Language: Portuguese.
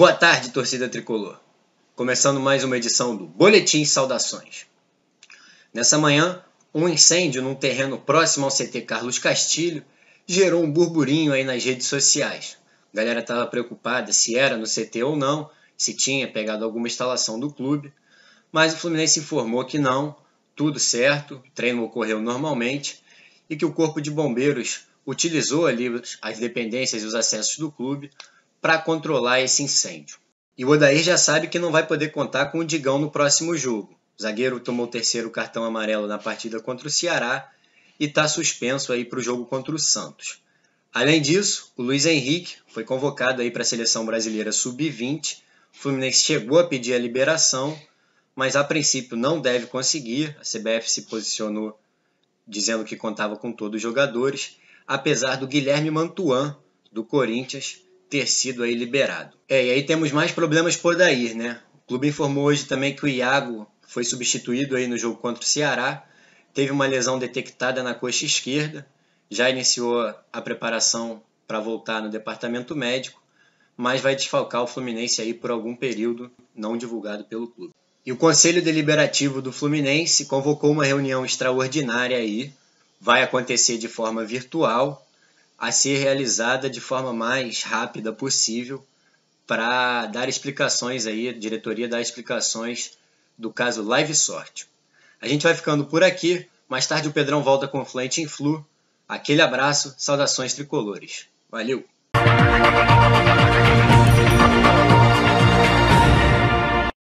Boa tarde, torcida tricolor. Começando mais uma edição do Boletim Saudações. Nessa manhã, um incêndio num terreno próximo ao CT Carlos Castilho gerou um burburinho aí nas redes sociais. A galera estava preocupada se era no CT ou não, se tinha pegado alguma instalação do clube, mas o Fluminense informou que não, tudo certo, o treino ocorreu normalmente e que o Corpo de Bombeiros utilizou ali as dependências e os acessos do clube para controlar esse incêndio. E o Odair já sabe que não vai poder contar com o Digão no próximo jogo. O zagueiro tomou o terceiro cartão amarelo na partida contra o Ceará e está suspenso aí para o jogo contra o Santos. Além disso, o Luiz Henrique foi convocado aí para a seleção brasileira sub-20. Fluminense chegou a pedir a liberação, mas a princípio não deve conseguir. A CBF se posicionou dizendo que contava com todos os jogadores, apesar do Guilherme Mantuan, do Corinthians, ter sido aí liberado. É, e aí temos mais problemas por daí, né? O clube informou hoje também que o Iago foi substituído aí no jogo contra o Ceará, teve uma lesão detectada na coxa esquerda, já iniciou a preparação para voltar no departamento médico, mas vai desfalcar o Fluminense aí por algum período não divulgado pelo clube. E o Conselho Deliberativo do Fluminense convocou uma reunião extraordinária aí, vai acontecer de forma virtual a ser realizada de forma mais rápida possível para dar explicações aí, a diretoria dar explicações do caso Live Sorte. A gente vai ficando por aqui. Mais tarde o Pedrão volta com o Flente em Flu. Aquele abraço, saudações tricolores. Valeu!